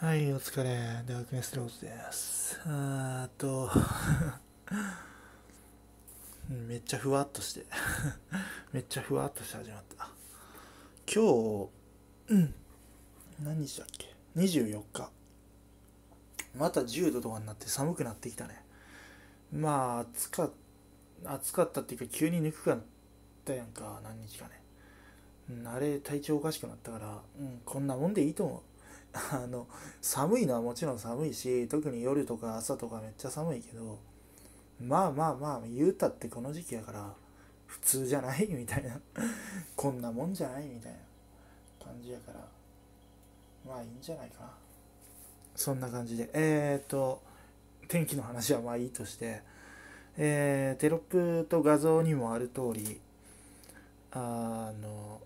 はい、お疲れ。ダークネスローズです。あーと めっちゃふわっとして めっちゃふわっとして始まった。今日、うん、何日だっけ ?24 日。また10度とかになって寒くなってきたね。まあ、暑かった、暑かったっていうか、急にぬくかったやんか、何日かね。あれ、体調おかしくなったから、うん、こんなもんでいいと思う。あの寒いのはもちろん寒いし特に夜とか朝とかめっちゃ寒いけどまあまあまあ言うたってこの時期やから普通じゃないみたいな こんなもんじゃないみたいな感じやからまあいいんじゃないかなそんな感じでえっ、と天気の話はまあいいとして、えー、テロップと画像にもある通りあの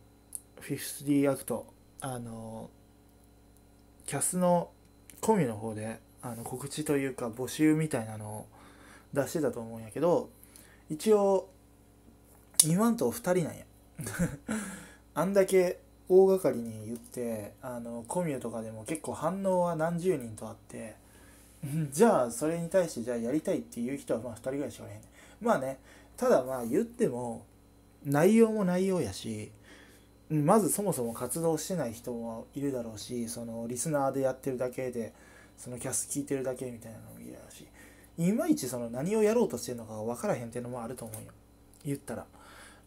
フフィス5ーアクトあのキャスのコミュの方であの告知というか募集みたいなのを出してたと思うんやけど一応2んと2人なんや あんだけ大掛かりに言ってあのコミュとかでも結構反応は何十人とあって じゃあそれに対してじゃあやりたいっていう人はまあ2人ぐらいしかおれへんねまあねただまあ言っても内容も内容やしまずそもそも活動してない人もいるだろうしそのリスナーでやってるだけでそのキャス聞いてるだけみたいなのもいるだろうしいまいちその何をやろうとしてるのか分からへんっていうのもあると思うよ言ったら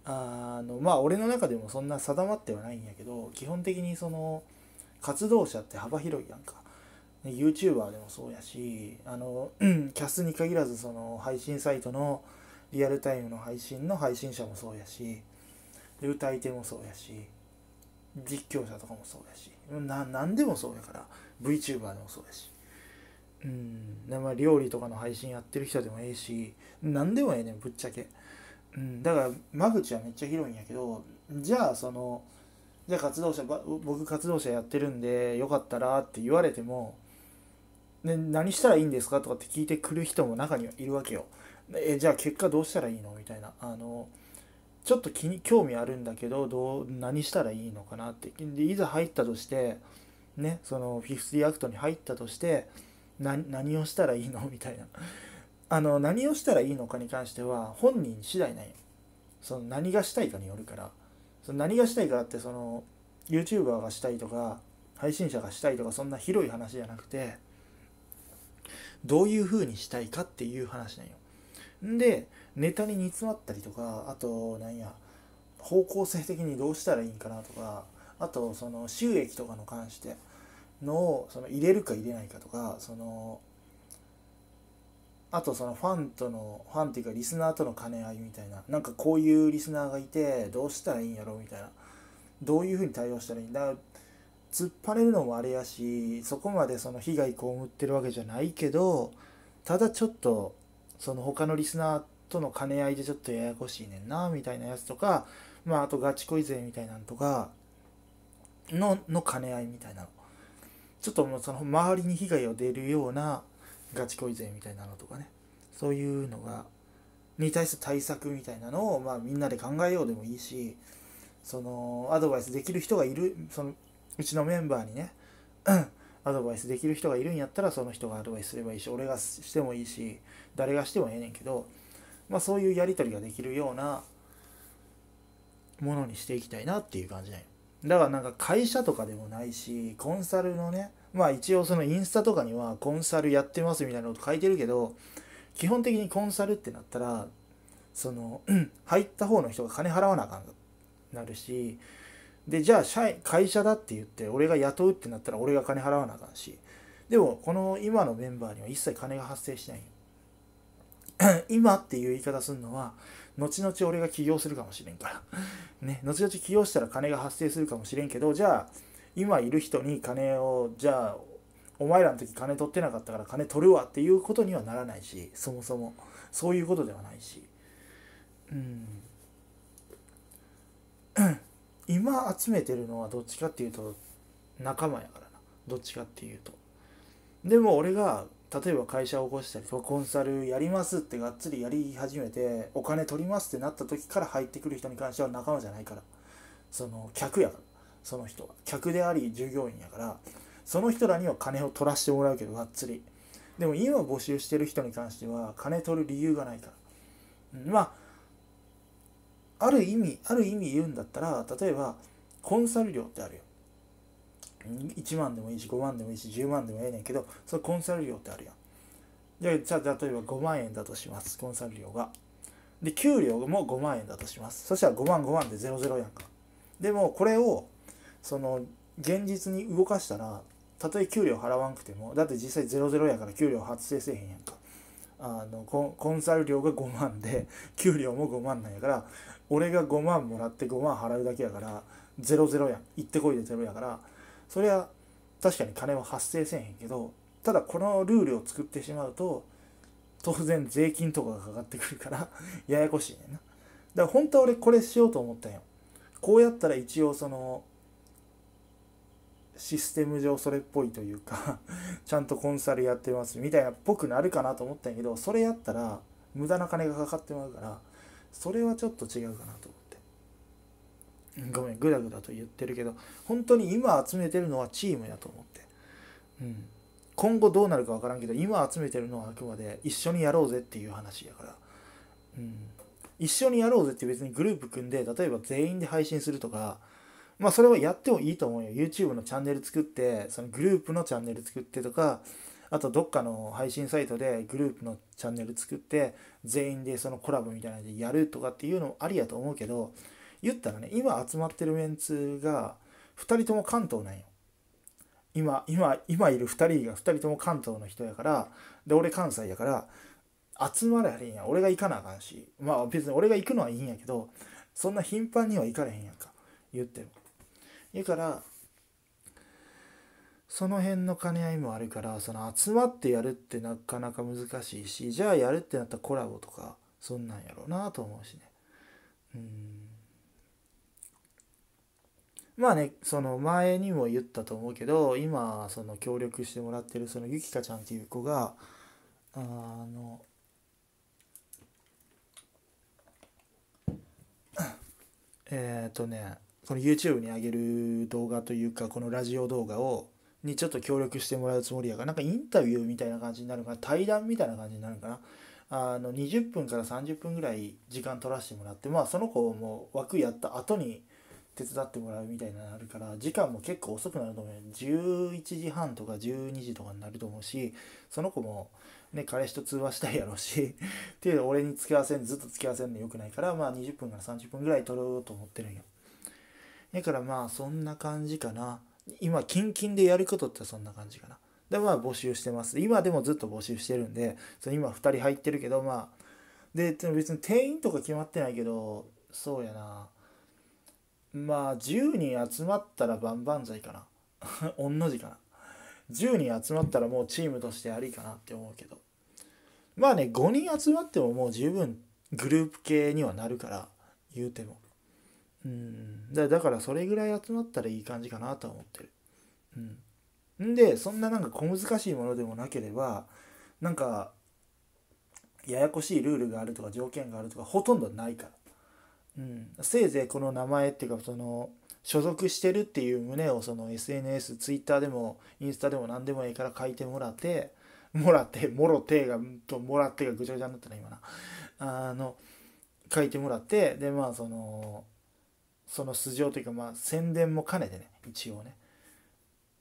あのまあ俺の中でもそんな定まってはないんやけど基本的にその活動者って幅広いやんか YouTuber でもそうやしあの、キャスに限らずその配信サイトのリアルタイムの配信の配信者もそうやしで歌い手もそうやし実況者とかもそうやしな何でもそうやから VTuber でもそうやしうん料理とかの配信やってる人でもええし何でもええねんぶっちゃけ、うん、だから間口はめっちゃ広いんやけどじゃあそのじゃあ活動者僕活動者やってるんでよかったらって言われても、ね、何したらいいんですかとかって聞いてくる人も中にはいるわけよえじゃあ結果どうしたらいいのみたいなあのちょっと気に興味あるんだけどどう何したらいいのかなってでいざ入ったとしてねそのフフィスリアクトに入ったとして何をしたらいいのみたいなあの何をしたらいいのかに関しては本人次第なんよその何がしたいかによるからその何がしたいかってその YouTuber がしたいとか配信者がしたいとかそんな広い話じゃなくてどういう風にしたいかっていう話なんよでネタに煮詰まったりとかあとなんや方向性的にどうしたらいいんかなとかあとその収益とかの関してのその入れるか入れないかとかそのあとそのファンとのファンっていうかリスナーとの兼ね合いみたいななんかこういうリスナーがいてどうしたらいいんやろみたいなどういうふうに対応したらいいんだ突っ張れるのもあれやしそこまでその被害被ってるわけじゃないけどただちょっとその他のリスナーとの兼ね合いでちょっとややこしいねんなみたいなやつとか、まあ、あとガチ恋勢みたいなのとかのの兼ね合いみたいなのちょっともうその周りに被害を出るようなガチ恋勢みたいなのとかねそういうのがに対する対策みたいなのを、まあ、みんなで考えようでもいいしそのアドバイスできる人がいるそのうちのメンバーにねアドバイスできる人がいるんやったらその人がアドバイスすればいいし俺がしてもいいし誰がしてもええねんけどまあ、そういうやり取りができるようなものにしていきたいなっていう感じだよだからなんか会社とかでもないしコンサルのねまあ一応そのインスタとかにはコンサルやってますみたいなこと書いてるけど基本的にコンサルってなったらその 入った方の人が金払わなあかんなるしでじゃあ社会社だって言って俺が雇うってなったら俺が金払わなあかんしでもこの今のメンバーには一切金が発生しないよ 今っていう言い方するのは、後々俺が起業するかもしれんから。ね、後々起業したら金が発生するかもしれんけど、じゃあ、今いる人に金を、じゃあ、お前らの時金取ってなかったから金取るわっていうことにはならないし、そもそも。そういうことではないし。うん。今集めてるのはどっちかっていうと、仲間やからな。どっちかっていうと。でも俺が例えば会社を起こしたりコンサルやりますってがっつりやり始めてお金取りますってなった時から入ってくる人に関しては仲間じゃないからその客やからその人は客であり従業員やからその人らには金を取らせてもらうけどがっつりでも今募集してる人に関しては金取る理由がないから、うん、まあある意味ある意味言うんだったら例えばコンサル料ってあるよ1万でもいいし5万でもいいし10万でもええねんけどそれコンサル料ってあるやんじゃあ例えば5万円だとしますコンサル料がで給料も5万円だとしますそしたら5万5万で00やんかでもこれをその現実に動かしたらたとえ給料払わんくてもだって実際00やから給料発生せえへんやんかあのコンサル料が5万で 給料も5万なんやから俺が5万もらって5万払うだけやから00やん行ってこいで0やからそれは確かに金は発生せんへんけどただこのルールを作ってしまうと当然税金とかがかかってくるから ややこしいねんなだから本当は俺これしようと思ったんよこうやったら一応そのシステム上それっぽいというか ちゃんとコンサルやってますみたいなっぽくなるかなと思ったんやけどそれやったら無駄な金がかかってまうからそれはちょっと違うかなと。ごめんグダグダと言ってるけど本当に今集めてるのはチームやと思って、うん、今後どうなるか分からんけど今集めてるのはあくまで一緒にやろうぜっていう話やから、うん、一緒にやろうぜって別にグループ組んで例えば全員で配信するとかまあそれはやってもいいと思うよ YouTube のチャンネル作ってそのグループのチャンネル作ってとかあとどっかの配信サイトでグループのチャンネル作って全員でそのコラボみたいなのでやるとかっていうのもありやと思うけど言ったらね今集まってるメンツが2人とも関東なんよ今今今いる2人が2人とも関東の人やからで俺関西やから集まれへんや俺が行かなあかんしまあ別に俺が行くのはいいんやけどそんな頻繁には行かれへんやんか言ってもからその辺の兼ね合いもあるからその集まってやるってなかなか難しいしじゃあやるってなったらコラボとかそんなんやろうなと思うしねうんまあねその前にも言ったと思うけど今その協力してもらってるそのゆきかちゃんっていう子があのえっ、とねこの YouTube に上げる動画というかこのラジオ動画をにちょっと協力してもらうつもりやがなんかインタビューみたいな感じになるかな対談みたいな感じになるかなあの20分から30分ぐらい時間取らせてもらってまあその子も枠やった後に手伝ってもらうみたいなのあるから時間も結構遅くなると思う11時半とか12時とかになると思うしその子も、ね、彼氏と通話したいやろうしっていう俺に付き合わせんずっと付き合わせんのよくないからまあ20分から30分ぐらい取ろうと思ってるんよだからまあそんな感じかな今キンキンでやることってそんな感じかなでまあ募集してます今でもずっと募集してるんでそ今2人入ってるけどまあで別に定員とか決まってないけどそうやなまあ10人集まったら万々歳かな 同じかな10人集まったらもうチームとしてありかなって思うけどまあね5人集まってももう十分グループ系にはなるから言うてもうんだからそれぐらい集まったらいい感じかなとは思ってるうんでそんななんか小難しいものでもなければなんかややこしいルールがあるとか条件があるとかほとんどないからうん、せいぜいこの名前っていうかその所属してるっていう旨をその SNS、Twitter でもインスタでも何でもいいから書いてもらって、もらって、もろてが、ともらってがぐちゃぐちゃになったな、今な。あの、書いてもらって、で、まあその、その素性というか、まあ宣伝も兼ねてね、一応ね。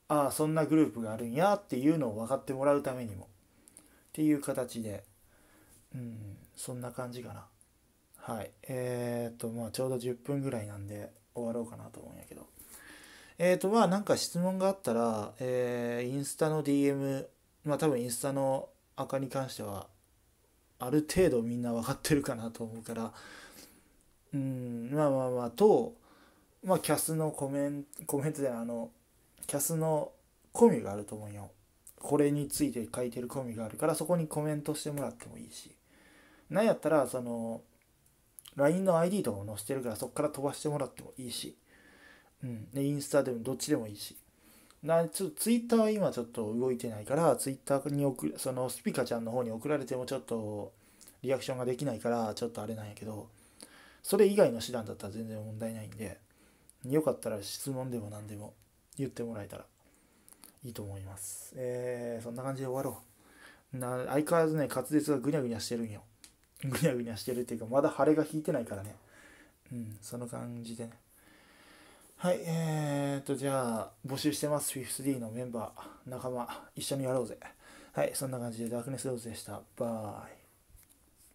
ああ、そんなグループがあるんやっていうのを分かってもらうためにも。っていう形で、うん、そんな感じかな。はいえっ、とまあちょうど10分ぐらいなんで終わろうかなと思うんやけどえっ、とまあなんか質問があったら、えー、インスタの DM まあ多分インスタのアカに関してはある程度みんな分かってるかなと思うからうんまあまあまあとまあキャスのコメンコメントであのキャスのコミュがあると思うよこれについて書いてるコミュがあるからそこにコメントしてもらってもいいしなんやったらその LINE の ID とかも載せてるからそこから飛ばしてもらってもいいし、うん、でインスタでもどっちでもいいしなちょっとツイッターは今ちょっと動いてないからツイッターに送そのスピカちゃんの方に送られてもちょっとリアクションができないからちょっとあれなんやけどそれ以外の手段だったら全然問題ないんでよかったら質問でも何でも言ってもらえたらいいと思いますえー、そんな感じで終わろうな相変わらずね滑舌がぐにゃぐにゃしてるんよぐにゃぐにゃしてるっていうかまだ腫れが引いてないからねうんその感じでねはいえー、っとじゃあ募集してます FIFTD のメンバー仲間一緒にやろうぜはいそんな感じでダークネスローズでしたバイ